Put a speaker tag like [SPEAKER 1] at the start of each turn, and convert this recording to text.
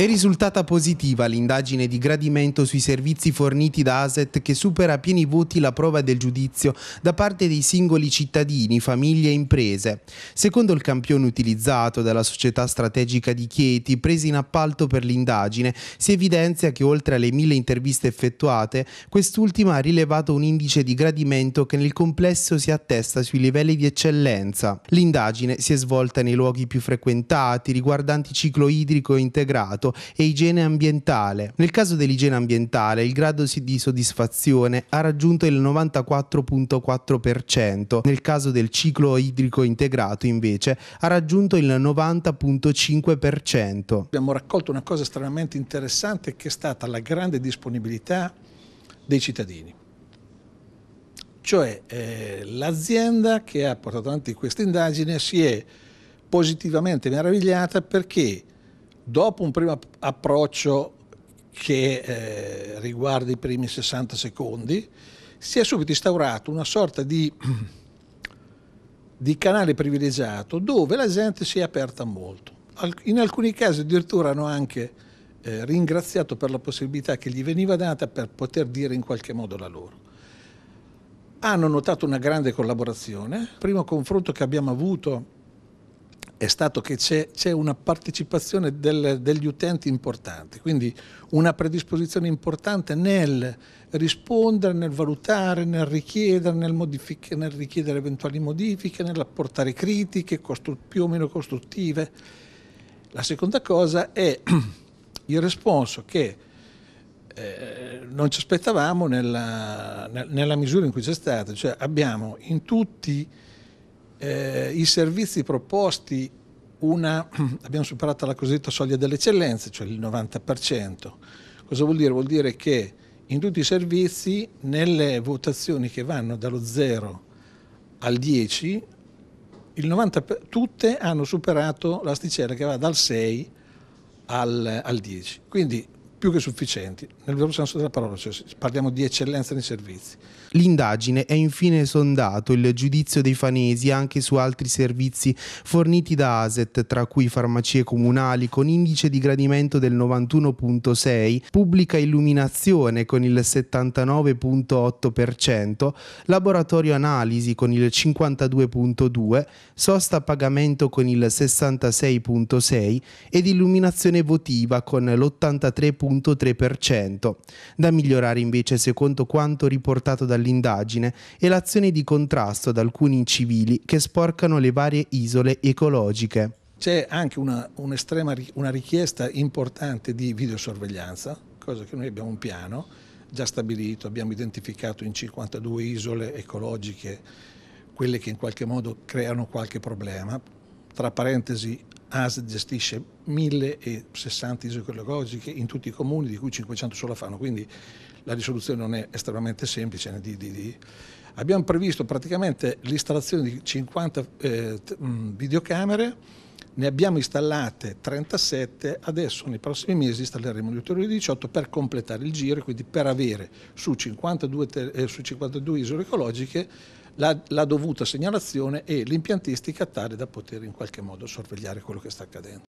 [SPEAKER 1] È risultata positiva l'indagine di gradimento sui servizi forniti da ASET che supera a pieni voti la prova del giudizio da parte dei singoli cittadini, famiglie e imprese. Secondo il campione utilizzato dalla società strategica di Chieti, presa in appalto per l'indagine, si evidenzia che oltre alle mille interviste effettuate, quest'ultima ha rilevato un indice di gradimento che nel complesso si attesta sui livelli di eccellenza. L'indagine si è svolta nei luoghi più frequentati, riguardanti ciclo idrico integrato, e igiene ambientale. Nel caso dell'igiene ambientale il grado di soddisfazione ha raggiunto il 94.4%, nel caso del ciclo idrico integrato invece ha raggiunto il 90.5%.
[SPEAKER 2] Abbiamo raccolto una cosa estremamente interessante che è stata la grande disponibilità dei cittadini. Cioè eh, l'azienda che ha portato avanti questa indagine si è positivamente meravigliata perché dopo un primo approccio che eh, riguarda i primi 60 secondi, si è subito instaurato una sorta di, di canale privilegiato dove la gente si è aperta molto. In alcuni casi addirittura hanno anche eh, ringraziato per la possibilità che gli veniva data per poter dire in qualche modo la loro. Hanno notato una grande collaborazione. Il primo confronto che abbiamo avuto è stato che c'è, una partecipazione del, degli utenti importante, quindi una predisposizione importante nel rispondere, nel valutare, nel richiedere, nel, nel richiedere eventuali modifiche, nell'apportare critiche più o meno costruttive. La seconda cosa è il responso che eh, non ci aspettavamo nella, nella misura in cui c'è stato, cioè abbiamo in tutti eh, i servizi proposti una, abbiamo superato la cosiddetta soglia dell'eccellenza, cioè il 90%. Cosa vuol dire? Vuol dire che in tutti i servizi, nelle votazioni che vanno dallo 0 al 10, 90, tutte hanno superato l'asticella che va dal 6 al, al 10. Quindi più che sufficienti, nel vero senso della parola, cioè parliamo di eccellenza nei servizi. L'indagine
[SPEAKER 1] è infine sondato il giudizio dei fanesi anche su altri servizi forniti da ASET, tra cui farmacie comunali con indice di gradimento del 91.6, pubblica illuminazione con il 79.8%, laboratorio analisi con il 52.2, sosta pagamento con il 66.6 ed illuminazione votiva con l'83.2%. 0,3%. Da migliorare invece, secondo quanto riportato dall'indagine, è l'azione di contrasto ad alcuni civili che sporcano le varie isole ecologiche.
[SPEAKER 2] C'è anche una, un'estrema una richiesta importante di videosorveglianza, cosa che noi abbiamo un piano già stabilito, abbiamo identificato in 52 isole ecologiche quelle che in qualche modo creano qualche problema. Tra parentesi AS gestisce 1060 isole isocologiche in tutti i comuni, di cui 500 solo fanno, quindi la risoluzione non è estremamente semplice. Di, di, di. Abbiamo previsto praticamente l'installazione di 50 eh, videocamere ne abbiamo installate 37, adesso nei prossimi mesi installeremo gli ulteriori 18 per completare il giro, quindi per avere su 52, eh, su 52 isole ecologiche la, la dovuta segnalazione e l'impiantistica tale da poter in qualche modo sorvegliare quello che sta accadendo.